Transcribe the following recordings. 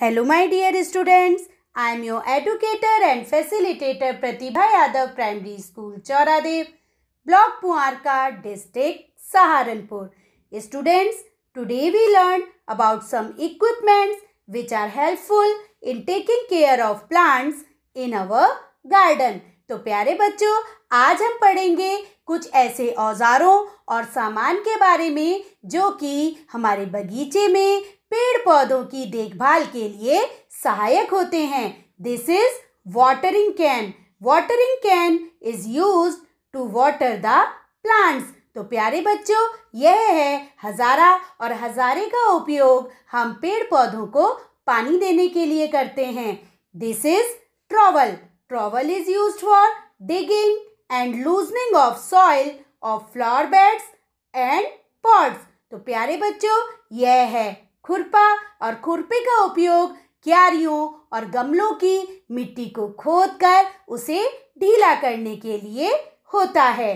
Hello my dear students I am your educator and facilitator Pratibha Yadav primary school Chauradev block Puwarka district Saharanpur students today we learn about some equipments which are helpful in taking care of plants in our garden तो प्यारे बच्चों आज हम पढ़ेंगे कुछ ऐसे औजारों और सामान के बारे में जो कि हमारे बगीचे में पेड़ पौधों की देखभाल के लिए सहायक होते हैं this is watering can watering can is use to water the plants तो प्यारे बच्चों यह है हजारा और हजारे का उपयोग हम पेड़ पौधों को पानी देने के लिए करते हैं this is trowel trowel is use for digging and loosening of soil of flower beds and pots तो प्यारे बच्चों यह है खुरपा और खुरपे का उपयोग क्यारियों और गमलों की मिट्टी को खोदकर उसे ढीला करने के लिए होता है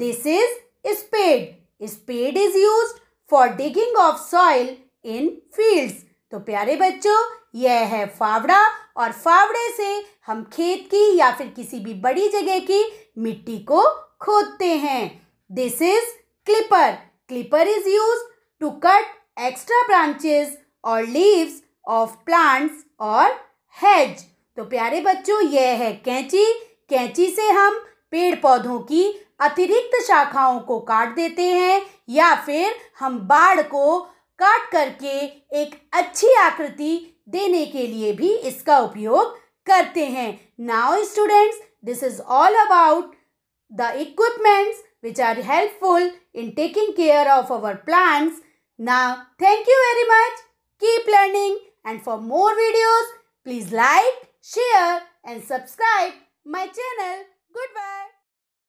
this is spade spade is use for digging of soil in fields तो प्यारे बच्चों यह है फावड़ा और फावड़े से हम खेत की या फिर किसी भी बड़ी जगह की मिट्टी को खोदते हैं this is clipper clipper is use to cut extra branches और लीव्स ऑफ प्लांट्स और हेज तो प्यारे बच्चों यह है कैंची कैंची से हम पेड़ पौधों की अतिरिक्त शाखाओं को काट देते हैं या फिर हम बाढ़ को काट करके एक अच्छी आकृति देने के लिए भी इसका उपयोग करते हैं now students this is all about the equipments which are helpful in taking care of our plants Now, thank you very much. Keep learning and for more videos, please like, share and subscribe my channel. Goodbye.